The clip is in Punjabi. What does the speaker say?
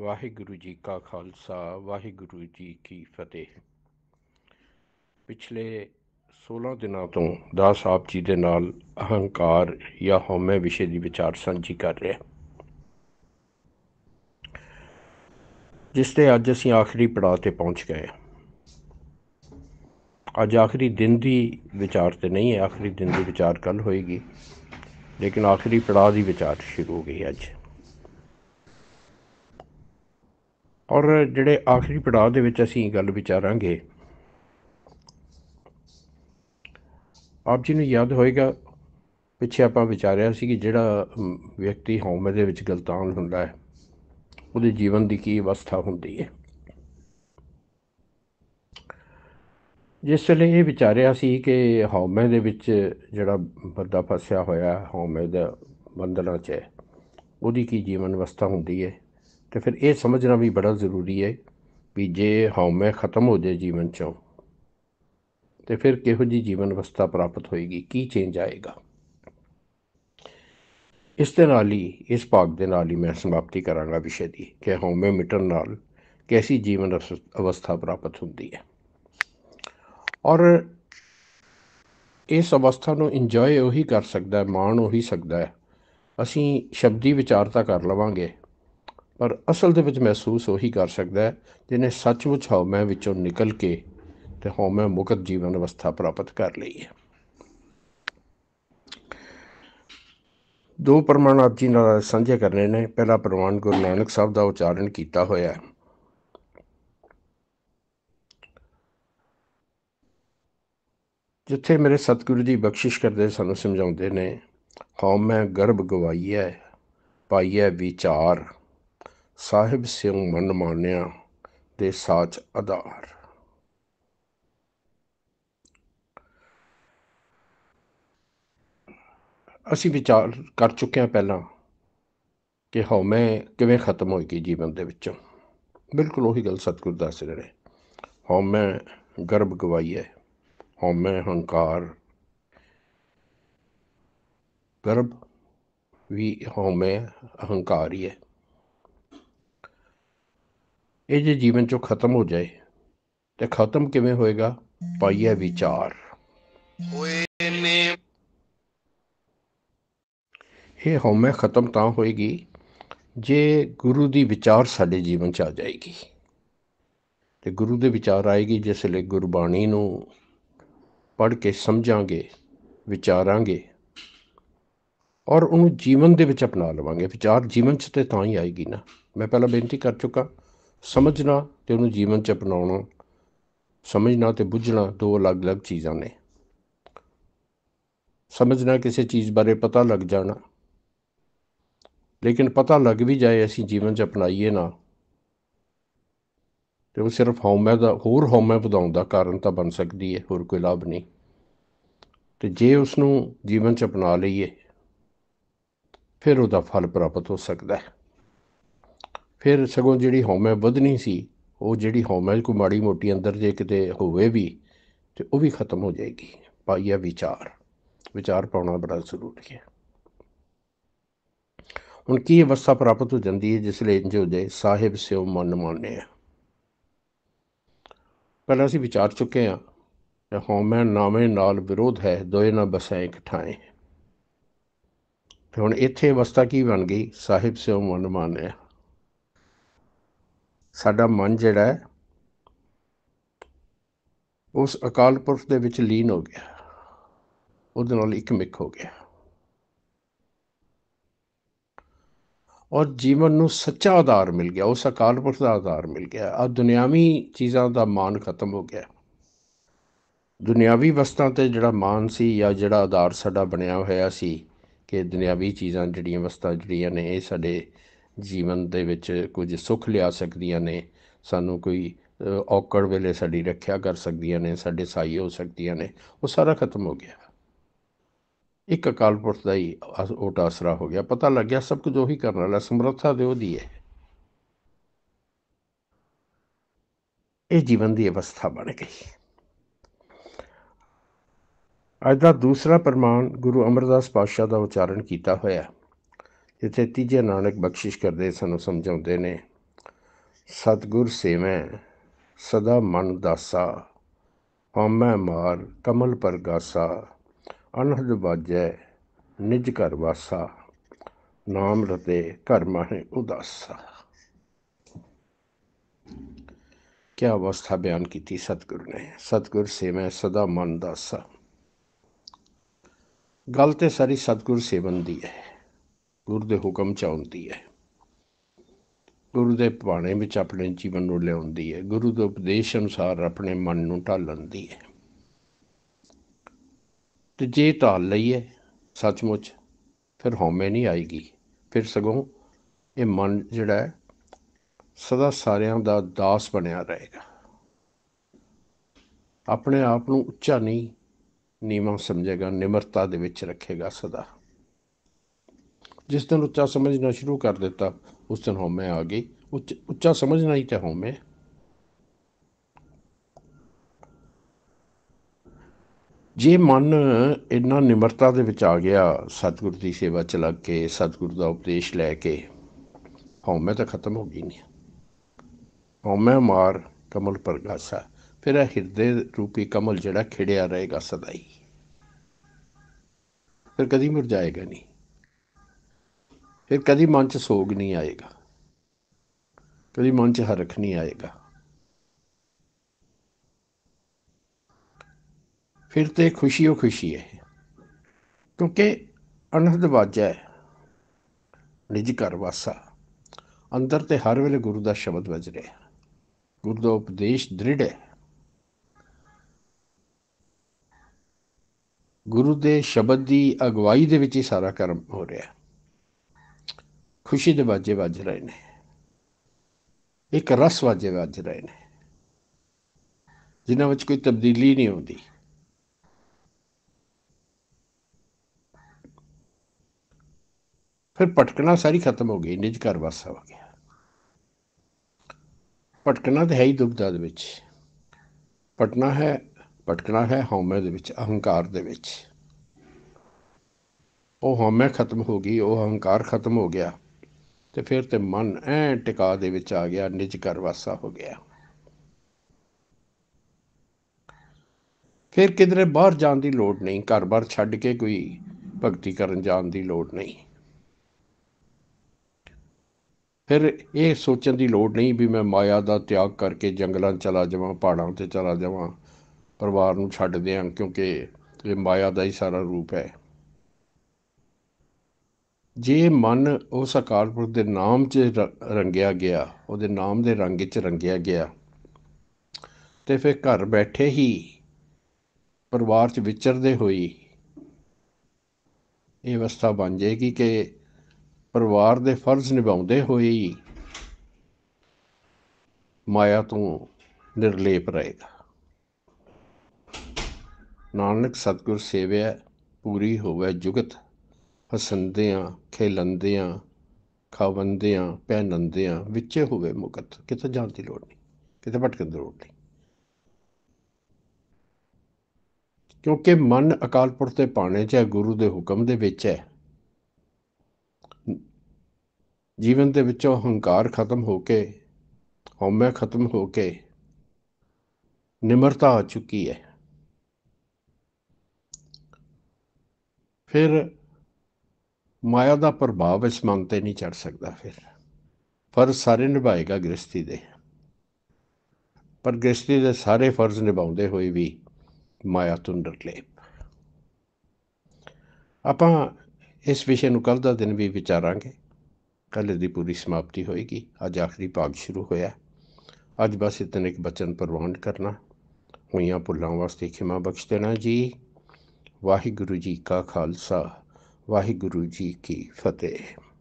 ਵਾਹਿਗੁਰੂ ਜੀ ਕਾ ਖਾਲਸਾ ਵਾਹਿਗੁਰੂ ਜੀ ਕੀ ਫਤਿਹ ਪਿਛਲੇ 16 ਦਿਨਾਂ ਤੋਂ ਦਾਸ ਆਪ ਜੀ ਦੇ ਨਾਲ ਅਹੰਕਾਰ ਜਾਂ ਹਉਮੈ ਵਿਸ਼ੇ ਦੀ ਵਿਚਾਰ ਸਾਂਝੀ ਕਰ ਰਿਹਾ ਜਿਸ ਤੇ ਅੱਜ ਅਸੀਂ ਆਖਰੀ ਪੜਾਅ ਤੇ ਪਹੁੰਚ ਗਏ ਅੱਜ ਆਖਰੀ ਦਿਨ ਦੀ ਵਿਚਾਰ ਤੇ ਨਹੀਂ ਹੈ ਆਖਰੀ ਦਿਨ ਦੀ ਵਿਚਾਰ ਕੱਲ ਹੋਏਗੀ ਲੇਕਿਨ ਆਖਰੀ ਪੜਾਅ ਦੀ ਵਿਚਾਰ ਸ਼ੁਰੂ ਹੋ ਗਈ ਅੱਜ ਔਰ ਜਿਹੜੇ ਆਖਰੀ ਪੜਾਅ ਦੇ ਵਿੱਚ ਅਸੀਂ ਗੱਲ ਵਿਚਾਰਾਂਗੇ ਆਪ ਜੀ ਨੂੰ ਯਾਦ ਹੋਏਗਾ ਪਿੱਛੇ ਆਪਾਂ ਵਿਚਾਰਿਆ ਸੀ ਕਿ ਜਿਹੜਾ ਵਿਅਕਤੀ ਹਉਮੈ ਦੇ ਵਿੱਚ ਗਲਤਾਨ ਹੁੰਦਾ ਹੈ ਉਹਦੇ ਜੀਵਨ ਦੀ ਕੀ ਅਵਸਥਾ ਹੁੰਦੀ ਹੈ ਜਿਸ ਲਈ ਇਹ ਵਿਚਾਰਿਆ ਸੀ ਕਿ ਹਉਮੈ ਦੇ ਵਿੱਚ ਜਿਹੜਾ ਬੰਦਾ ਫਸਿਆ ਹੋਇਆ ਹਉਮੈ ਦਾ ਬੰਦਨਾ 'ਚ ਉਹਦੀ ਕੀ ਜੀਵਨ ਅਵਸਥਾ ਹੁੰਦੀ ਹੈ ਤੇ ਫਿਰ ਇਹ ਸਮਝਣਾ ਵੀ ਬੜਾ ਜ਼ਰੂਰੀ ਹੈ ਵੀ ਜੇ ਹਉਮੈ ਖਤਮ ਹੋ ਜਾਏ ਜੀਵਨ ਚੋਂ ਤੇ ਫਿਰ ਕਿਹੋ ਜੀ ਜੀਵਨ ਅਵਸਥਾ ਪ੍ਰਾਪਤ ਹੋਏਗੀ ਕੀ ਚੇਂਜ ਆਏਗਾ ਇਸ ਦੇ ਨਾਲ ਹੀ ਇਸ ਭਾਗ ਦੇ ਨਾਲ ਹੀ ਮੈਂ ਸਮਾਪਤੀ ਕਰਾਂਗਾ ਵਿਸ਼ੇ ਦੀ ਕਿ ਹਉਮੈ ਮਿਟਣ ਨਾਲ ਕੈਸੀ ਜੀਵਨ ਅਵਸਥਾ ਪ੍ਰਾਪਤ ਹੁੰਦੀ ਹੈ ਔਰ ਇਸ ਅਵਸਥਾ ਨੂੰ ਇੰਜੋਏ ਉਹੀ ਕਰ ਸਕਦਾ ਹੈ ਮਾਣ ਉਹੀ ਸਕਦਾ ਹੈ ਅਸੀਂ ਸ਼ਬਦੀ ਵਿਚਾਰਤਾ ਕਰ ਲਵਾਂਗੇ ਪਰ ਅਸਲ ਦੇ ਵਿੱਚ ਮਹਿਸੂਸ ਉਹੀ ਕਰ ਸਕਦਾ ਹੈ ਜਿਹਨੇ ਸੱਚਮੁੱਚ ਹਉਮੈ ਵਿੱਚੋਂ ਨਿਕਲ ਕੇ ਤੇ ਹਉਮੈ ਮੁਕਤ ਜੀਵਨ ਅਵਸਥਾ ਪ੍ਰਾਪਤ ਕਰ ਲਈ ਹੈ ਦੋ ਪ੍ਰਮਾਣ ਆਪ ਜੀ ਨਾਲ ਸਾਂਝੇ ਕਰਨੇ ਨੇ ਪਹਿਲਾ ਪ੍ਰਮਾਣ ਗੁਰੂ ਨਾਨਕ ਸਾਹਿਬ ਦਾ ਉਚਾਰਨ ਕੀਤਾ ਹੋਇਆ ਹੈ ਜਿੱਥੇ ਮੇਰੇ ਸਤਿਗੁਰੂ ਦੀ ਬਖਸ਼ਿਸ਼ ਕਰਦੇ ਸਾਨੂੰ ਸਮਝਾਉਂਦੇ ਨੇ ਹਉਮੈ ਗਰਭ ਗਵਾਈਐ ਪਾਈਐ ਵਿਚਾਰ ਸਾਹਿਬ ਸਿਉ ਮਨ ਮਾਨਿਆ ਦੇ ਸਾਚ ਆਧਾਰ ਅਸੀਂ ਵਿਚਾਰ ਕਰ ਚੁੱਕੇ ਹਾਂ ਪਹਿਲਾਂ ਕਿ ਹਉਮੈ ਕਿਵੇਂ ਖਤਮ ਹੋਏਗੀ ਜੀਵਨ ਦੇ ਵਿੱਚੋਂ ਬਿਲਕੁਲ ਉਹੀ ਗੱਲ ਸਤਿਗੁਰ ਦੱਸ ਰਹੇ ਨੇ ਹਉਮੈ ਗਰਭ ਗਵਾਈ ਹੈ ਹਉਮੈ ਹੰਕਾਰ ਗਰਭ ਵੀ ਹਉਮੈ ਅਹੰਕਾਰ ਹੀ ਹੈ ਇਹ ਜੇ ਜੀਵਨ ਚੋਂ ਖਤਮ ਹੋ ਜਾਏ ਤੇ ਖਤਮ ਕਿਵੇਂ ਹੋਏਗਾ ਪਾਈਏ ਵਿਚਾਰ ਹੋਏ ਨੇ ਇਹ ਹਉਮੈ ਖਤਮ ਤਾਂ ਹੋਏਗੀ ਜੇ ਗੁਰੂ ਦੀ ਵਿਚਾਰ ਸਾਡੇ ਜੀਵਨ 'ਚ ਆ ਜਾਏਗੀ ਤੇ ਗੁਰੂ ਦੇ ਵਿਚਾਰ ਆਏਗੀ ਜਿਸ ਲਈ ਗੁਰਬਾਣੀ ਨੂੰ ਪੜ ਕੇ ਸਮਝਾਂਗੇ ਵਿਚਾਰਾਂਗੇ ਔਰ ਉਹਨੂੰ ਜੀਵਨ ਦੇ ਵਿੱਚ ਅਪਣਾ ਲਵਾਂਗੇ ਵਿਚਾਰ ਜੀਵਨ 'ਚ ਤੇ ਤਾਂ ਹੀ ਆਏਗੀ ਨਾ ਮੈਂ ਪਹਿਲਾਂ ਬੇਨਤੀ ਕਰ ਚੁੱਕਾ ਸਮਝਣਾ ਤੇ ਉਹਨੂੰ ਜੀਵਨ 'ਚ ਅਪਣਾਉਣਾ ਸਮਝਣਾ ਤੇ ਬੁੱਝਣਾ ਦੋ ਅਲੱਗ-ਅਲੱਗ ਚੀਜ਼ਾਂ ਨੇ ਸਮਝਣਾ ਕਿਸੇ ਚੀਜ਼ ਬਾਰੇ ਪਤਾ ਲੱਗ ਜਾਣਾ ਲੇਕਿਨ ਪਤਾ ਲੱਗ ਵੀ ਜਾਏ ਅਸੀਂ ਜੀਵਨ 'ਚ ਅਪਣਾਈਏ ਨਾ ਤੇ ਉਹ ਸਿਰਫ ਹਉਮੈ ਦਾ ਹੋਰ ਹਉਮੈ ਵਧਾਉਣ ਦਾ ਕਾਰਨ ਤਾਂ ਬਣ ਸਕਦੀ ਹੈ ਹੋਰ ਕੋਈ ਲਾਭ ਨਹੀਂ ਤੇ ਜੇ ਉਸ ਨੂੰ ਜੀਵਨ 'ਚ ਅਪਣਾ ਲਈਏ ਫਿਰ ਉਹਦਾ ਫਲ ਪ੍ਰਾਪਤ ਹੋ ਸਕਦਾ ਹੈ ਫਿਰ ਸਗੋਂ ਜਿਹੜੀ ਹਉਮੈ ਵਧਣੀ ਸੀ ਉਹ ਜਿਹੜੀ ਹਉਮੈ ਕੋਈ ਮਾੜੀ ਮੋਟੀ ਅੰਦਰ ਜੇ ਕਿਤੇ ਹੋਵੇ ਵੀ ਤੇ ਉਹ ਵੀ ਖਤਮ ਹੋ ਜਾਏਗੀ ਪਾਈਆ ਵਿਚਾਰ ਵਿਚਾਰ ਪਾਉਣਾ ਬੜਾ ਜ਼ਰੂਰੀ ਹੈ ਹੁਣ ਕੀ ਅਵਸਥਾ ਪ੍ਰਾਪਤ ਹੋ ਜਾਂਦੀ ਹੈ ਜਿਸ ਲਈ ਇੰਜ ਹੋ ਜਾਏ ਸਾਹਿਬ ਸਿਉ ਮਨ ਮੰਨੇ ਆ ਪਹਿਲਾਂ ਅਸੀਂ ਵਿਚਾਰ ਚੁੱਕੇ ਆ ਕਿ ਹਉਮੈ ਨਾਮੇ ਨਾਲ ਵਿਰੋਧ ਹੈ ਦੋਏ ਨਾ ਬਸੈ ਇਕਠਾਏ ਹੁਣ ਇੱਥੇ ਅਵਸਥਾ ਕੀ ਬਣ ਗਈ ਸਾਹਿਬ ਸਿਉ ਮਨ ਮੰਨੇ ਆ ਸਾਡਾ ਮਨ ਜਿਹੜਾ ਹੈ ਉਸ ਅਕਾਲ ਪੁਰਖ ਦੇ ਵਿੱਚ ਲੀਨ ਹੋ ਗਿਆ ਉਹਦੇ ਨਾਲ ਇੱਕ ਮਿਕ ਹੋ ਗਿਆ ਔਰ ਜੀਵਨ ਨੂੰ ਸੱਚਾ ਆਧਾਰ ਮਿਲ ਗਿਆ ਉਸ ਅਕਾਲ ਪੁਰਖ ਦਾ ਆਧਾਰ ਮਿਲ ਗਿਆ ਆ ਦੁਨਿਆਵੀ ਚੀਜ਼ਾਂ ਦਾ ਮਾਨ ਖਤਮ ਹੋ ਗਿਆ ਦੁਨਿਆਵੀ ਵਸਤਾਂ ਤੇ ਜਿਹੜਾ ਮਾਨ ਸੀ ਜਾਂ ਜਿਹੜਾ ਆਧਾਰ ਸਾਡਾ ਬਣਿਆ ਹੋਇਆ ਸੀ ਕਿ ਦੁਨਿਆਵੀ ਚੀਜ਼ਾਂ ਜਿਹੜੀਆਂ ਵਸਤਾਂ ਜਿਹੜੀਆਂ ਨੇ ਇਹ ਸਾਡੇ ਜੀਵਨ ਦੇ ਵਿੱਚ ਕੁਝ ਸੁੱਖ ਲਿਆ ਸਕਦੀਆਂ ਨੇ ਸਾਨੂੰ ਕੋਈ ਔਕੜ ਵੇਲੇ ਸਾਡੀ ਰੱਖਿਆ ਕਰ ਸਕਦੀਆਂ ਨੇ ਸਾਡੇ ਸਹਾਈ ਹੋ ਸਕਦੀਆਂ ਨੇ ਉਹ ਸਾਰਾ ਖਤਮ ਹੋ ਗਿਆ ਇੱਕ ਅਕਾਲ ਪੁਰਖ ਦਾ ਹੀ ਉਹ ਆਸਰਾ ਹੋ ਗਿਆ ਪਤਾ ਲੱਗ ਗਿਆ ਸਭ ਕੁਝ ਉਹੀ ਕਰਨ ਵਾਲਾ ਸਮਰੱਥਾ ਦੇ ਉਹਦੀ ਹੈ ਇਹ ਜੀਵਨ ਦੀ ਅਵਸਥਾ ਬਣ ਗਈ ਅੱਜ ਦਾ ਦੂਸਰਾ ਪ੍ਰਮਾਣ ਗੁਰੂ ਅਮਰਦਾਸ ਪਾਤਸ਼ਾਹ ਦਾ ਉਚਾਰਨ ਕੀਤਾ ਹੋਇਆ ਜਿੱਥੇ ਤੀਜੇ ਨਾਨਕ ਬਖਸ਼ਿਸ਼ ਕਰਦੇ ਸਾਨੂੰ ਸਮਝਾਉਂਦੇ ਨੇ ਸਤਗੁਰ ਸੇਵੈ ਸਦਾ ਮਨ ਦਾਸਾ ਹਉਮੈ ਮਾਰ ਕਮਲ ਪਰਗਾਸਾ ਅਨਹਦ ਬਾਜੈ ਨਿਜ ਘਰ ਵਾਸਾ ਨਾਮ ਰਤੇ ਘਰ ਮਹਿ ਉਦਾਸਾ ਕੀ ਅਵਸਥਾ ਬਿਆਨ ਕੀਤੀ ਸਤਗੁਰ ਨੇ ਸਤਿਗੁਰ ਸੇਵੈ ਸਦਾ ਮਨ ਦਾਸਾ ਗੱਲ ਤੇ ਸਾਰੀ ਸਤਿਗੁਰ ਸੇਵਨ ਦੀ ਹੈ ਗੁਰੂ ਦੇ ਹੁਕਮ ਚ ਆਉਂਦੀ ਹੈ ਗੁਰੂ ਦੇ ਬਾਣੇ ਵਿੱਚ ਆਪਣੇ ਜੀਵਨ ਨੂੰ ਲਿਆਉਂਦੀ ਹੈ ਗੁਰੂ ਦੇ ਉਪਦੇਸ਼ ਅਨੁਸਾਰ ਆਪਣੇ ਮਨ ਨੂੰ ਢਾਲਣਦੀ ਹੈ ਤੇ ਜੇ ਢਾਲ ਲਈਏ ਸੱਚਮੁੱਚ ਫਿਰ ਹਉਮੈ ਨਹੀਂ ਆਏਗੀ ਫਿਰ ਸਗੋਂ ਇਹ ਮਨ ਜਿਹੜਾ ਸਦਾ ਸਾਰਿਆਂ ਦਾ ਦਾਸ ਬਣਿਆ ਰਹੇਗਾ ਆਪਣੇ ਆਪ ਨੂੰ ਉੱਚਾ ਨਹੀਂ ਨੀਵਾਂ ਸਮਝੇਗਾ ਨਿਮਰਤਾ ਦੇ ਵਿੱਚ ਰੱਖੇਗਾ ਸਦਾ ਜਿਸ ਦਿਨ ਉੱਚਾ ਸਮਝਣਾ ਸ਼ੁਰੂ ਕਰ ਦਿੱਤਾ ਉਸ ਦਿਨ ਹਉਮੈ ਆ ਗਈ ਉੱਚਾ ਸਮਝਣਾ ਹੀ ਤੇ ਹਉਮੈ ਜੇ ਮਨ ਇੰਨਾ ਨਿਮਰਤਾ ਦੇ ਵਿੱਚ ਆ ਗਿਆ ਸਤਿਗੁਰ ਦੀ ਸੇਵਾ ਚ ਲੱਗ ਕੇ ਸਤਿਗੁਰ ਦਾ ਉਪਦੇਸ਼ ਲੈ ਕੇ ਹਉਮੈ ਤਾਂ ਖਤਮ ਹੋ ਗਈ ਨਹੀਂ ਹਉਮੈ ਮਾਰ ਕਮਲ ਪਰਗਾਸਾ ਫਿਰ ਇਹ ਹਿਰਦੇ ਰੂਪੀ ਕਮਲ ਜਿਹੜਾ ਖਿੜਿਆ ਰਹੇਗਾ ਸਦਾ ਹੀ ਫਿਰ ਕਦੀ ਜਾਏਗਾ ਨਹੀਂ ਫਿਰ ਕਦੀ ਮਨ 'ਚ ਸੋਗ ਨਹੀਂ ਆਏਗਾ ਕਦੀ ਮਨ 'ਚ ਹਰਖ ਨਹੀਂ ਆਏਗਾ ਫਿਰ ਤੇ ਖੁਸ਼ੀ ਉਹ ਖੁਸ਼ੀ ਹੈ ਕਿਉਂਕਿ ਅਨਹਦ ਵਾਜਾ ਹੈ ਨਿਜ ਘਰ ਵਾਸਾ ਅੰਦਰ ਤੇ ਹਰ ਵੇਲੇ ਗੁਰੂ ਦਾ ਸ਼ਬਦ ਵੱਜ ਰਿਹਾ ਗੁਰੂ ਦਾ ਉਪਦੇਸ਼ ਦ੍ਰਿੜ ਹੈ ਗੁਰੂ ਦੇ ਸ਼ਬਦ ਦੀ ਅਗਵਾਈ ਦੇ ਵਿੱਚ ਹੀ ਸਾਰਾ ਕਰਮ ਹੋ ਰਿਹਾ ਹੈ ਖੁਸ਼ੀ ਦੇ ਬਾਜੇ ਵੱਜ ਰਹੇ ਨੇ ਇੱਕ ਰਸ ਵਾਜੇ ਵੱਜ ਰਹੇ ਨੇ ਜਿਨ੍ਹਾਂ ਵਿੱਚ ਕੋਈ ਤਬਦੀਲੀ ਨਹੀਂ ਆਉਂਦੀ ਫਿਰ ਪਟਕਣਾ ਸਾਰੀ ਖਤਮ ਹੋ ਗਈ ਨਿਜ ਘਰ ਵਸ ਆ ਗਿਆ ਪਟਕਣਾ ਤੇ ਹੈ ਹੀ ਦੁਬਦਾ ਦੇ ਵਿੱਚ ਪਟਨਾ ਹੈ ਪਟਕਣਾ ਹੈ ਹਉਮੈ ਦੇ ਵਿੱਚ ਅਹੰਕਾਰ ਦੇ ਵਿੱਚ ਉਹ ਹਉਮੈ ਖਤਮ ਹੋ ਗਈ ਉਹ ਅਹੰਕਾਰ ਖਤਮ ਹੋ ਗਿਆ ਤੇ ਫਿਰ ਤੇ ਮਨ ਐ ਟਿਕਾ ਦੇ ਵਿੱਚ ਆ ਗਿਆ ਨਿਜ ਘਰ ਵਾਸਾ ਹੋ ਗਿਆ ਫਿਰ ਕਿਧਰੇ ਬਾਹਰ ਜਾਣ ਦੀ ਲੋੜ ਨਹੀਂ ਘਰ-ਬਾਰ ਛੱਡ ਕੇ ਕੋਈ ਭਗਤੀ ਕਰਨ ਜਾਣ ਦੀ ਲੋੜ ਨਹੀਂ ਫਿਰ ਇਹ ਸੋਚਣ ਦੀ ਲੋੜ ਨਹੀਂ ਵੀ ਮੈਂ ਮਾਇਆ ਦਾ ਤਿਆਗ ਕਰਕੇ ਜੰਗਲਾਂ ਚਲਾ ਜਾਵਾਂ ਪਹਾੜਾਂ ਤੇ ਚਲਾ ਜਾਵਾਂ ਪਰਿਵਾਰ ਨੂੰ ਛੱਡ ਦਿਆਂ ਕਿਉਂਕਿ ਇਹ ਮਾਇਆ ਦਾ ਹੀ ਸਾਰਾ ਰੂਪ ਹੈ ਜੇ ਮਨ ਉਸ ਅਕਾਲ ਪੁਰਖ ਦੇ ਨਾਮ 'ਚ ਰੰਗਿਆ ਗਿਆ ਉਹਦੇ ਨਾਮ ਦੇ ਰੰਗ 'ਚ ਰੰਗਿਆ ਗਿਆ ਤੇ ਫਿਰ ਘਰ ਬੈਠੇ ਹੀ ਪਰਿਵਾਰ 'ਚ ਵਿਚਰਦੇ ਹੋਈ ਇਹ ਅਵਸਥਾ ਬਣ ਜਾਏਗੀ ਕਿ ਪਰਿਵਾਰ ਦੇ ਫਰਜ਼ ਨਿਭਾਉਂਦੇ ਹੋਈ ਮਾਇਆ ਤੋਂ ਨਿਰਲੇਪ ਰਹੇਗਾ ਨਾਨਕ ਸਤਗੁਰ ਸੇਵਿਆ ਪੂਰੀ ਹੋਵੇ ਜੁਗਤ ਹਸੰਦਿਆਂ ਖੇਲੰਦਿਆਂ ਖਾਵੰਦਿਆਂ ਪਹਿਨੰਦਿਆਂ ਵਿੱਚੇ ਹੋਵੇ ਮੁਕਤ ਕਿਤੇ ਜਾਣ ਦੀ ਲੋੜ ਨਹੀਂ ਕਿਤੇ ਭਟਕਣ ਦੀ ਲੋੜ ਨਹੀਂ ਕਿਉਂਕਿ ਮਨ ਅਕਾਲ ਪੁਰਖ ਦੇ ਪਾਣੇ 'ਚ ਹੈ ਗੁਰੂ ਦੇ ਹੁਕਮ ਦੇ ਵਿੱਚ ਹੈ ਜੀਵਨ ਦੇ ਵਿੱਚੋਂ ਹੰਕਾਰ ਖਤਮ ਹੋ ਕੇ ਹਉਮੈ ਖਤਮ ਹੋ ਕੇ ਨਿਮਰਤਾ ਆ ਚੁੱਕੀ ਹੈ ਫਿਰ ਮਾਇਆ ਦਾ ਪ੍ਰਭਾਵ ਇਸ ਮਨ ਤੇ ਨਹੀਂ ਚੜ ਸਕਦਾ ਫਿਰ ਪਰ ਸਾਰੇ ਨਿਭਾਏਗਾ ਗ੍ਰਸਤੀ ਦੇ ਪਰ ਗ੍ਰਸਤੀ ਦੇ ਸਾਰੇ ਫਰਜ਼ ਨਿਭਾਉਂਦੇ ਹੋਏ ਵੀ ਮਾਇਆ ਤੋਂ ਨਿਰਲੇਪ ਆਪਾਂ ਇਸ ਵਿਸ਼ੇ ਨੂੰ ਕੱਲ ਦਾ ਦਿਨ ਵੀ ਵਿਚਾਰਾਂਗੇ ਕੱਲ ਦੀ ਪੂਰੀ ਸਮਾਪਤੀ ਹੋਏਗੀ ਅੱਜ ਆਖਰੀ ਭਾਗ ਸ਼ੁਰੂ ਹੋਇਆ ਅੱਜ ਬਸ ਇਤਨੇ ਇੱਕ ਬਚਨ ਪ੍ਰਵਾਨ ਕਰਨਾ ਹੋਈਆਂ ਭੁੱਲਾਂ ਵਾਸਤੇ ਖਿਮਾ ਬਖਸ਼ ਦੇਣਾ ਜੀ ਵਾਹਿਗੁਰੂ ਜੀ ਕਾ ਖਾਲਸਾ ਵਾਹਿਗੁਰੂ ਜੀ ਕੀ ਫਤਿਹ